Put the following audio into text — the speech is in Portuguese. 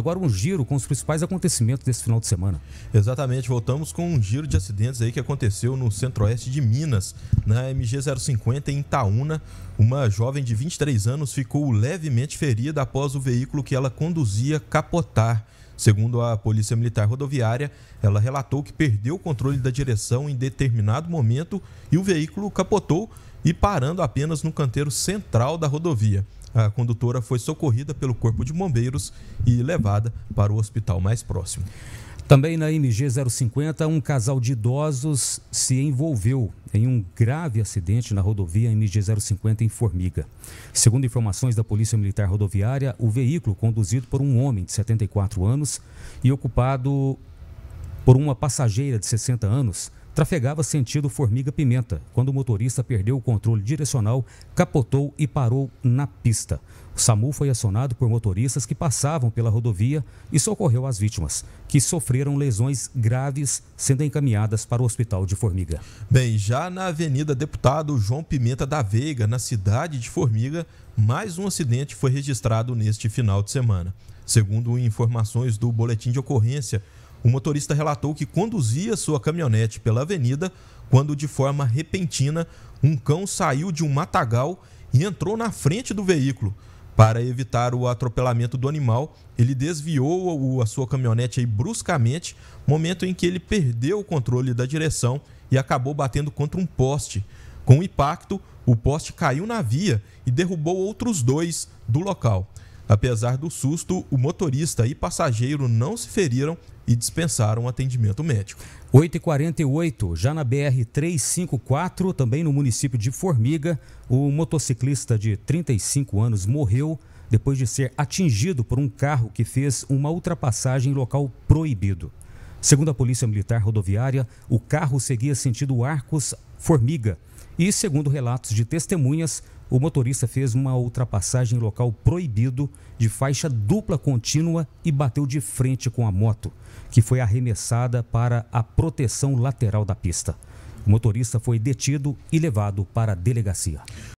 Agora um giro com os principais acontecimentos desse final de semana. Exatamente, voltamos com um giro de acidentes aí que aconteceu no centro-oeste de Minas, na MG 050 em Itaúna. Uma jovem de 23 anos ficou levemente ferida após o veículo que ela conduzia capotar. Segundo a Polícia Militar Rodoviária, ela relatou que perdeu o controle da direção em determinado momento e o veículo capotou e parando apenas no canteiro central da rodovia. A condutora foi socorrida pelo Corpo de Bombeiros e levada para o hospital mais próximo. Também na MG 050, um casal de idosos se envolveu em um grave acidente na rodovia MG 050 em Formiga. Segundo informações da Polícia Militar Rodoviária, o veículo, conduzido por um homem de 74 anos e ocupado por uma passageira de 60 anos, trafegava sentido Formiga Pimenta, quando o motorista perdeu o controle direcional, capotou e parou na pista. O SAMU foi acionado por motoristas que passavam pela rodovia e socorreu as vítimas, que sofreram lesões graves, sendo encaminhadas para o hospital de Formiga. Bem, já na Avenida Deputado João Pimenta da Veiga, na cidade de Formiga, mais um acidente foi registrado neste final de semana. Segundo informações do boletim de ocorrência, o motorista relatou que conduzia sua caminhonete pela avenida quando, de forma repentina, um cão saiu de um matagal e entrou na frente do veículo. Para evitar o atropelamento do animal, ele desviou a sua caminhonete bruscamente, momento em que ele perdeu o controle da direção e acabou batendo contra um poste. Com o impacto, o poste caiu na via e derrubou outros dois do local. Apesar do susto, o motorista e passageiro não se feriram e dispensaram atendimento médico. 8h48, já na BR-354, também no município de Formiga, o motociclista de 35 anos morreu depois de ser atingido por um carro que fez uma ultrapassagem em local proibido. Segundo a Polícia Militar Rodoviária, o carro seguia sentido Arcos Formiga e, segundo relatos de testemunhas, o motorista fez uma ultrapassagem em local proibido de faixa dupla contínua e bateu de frente com a moto, que foi arremessada para a proteção lateral da pista. O motorista foi detido e levado para a delegacia.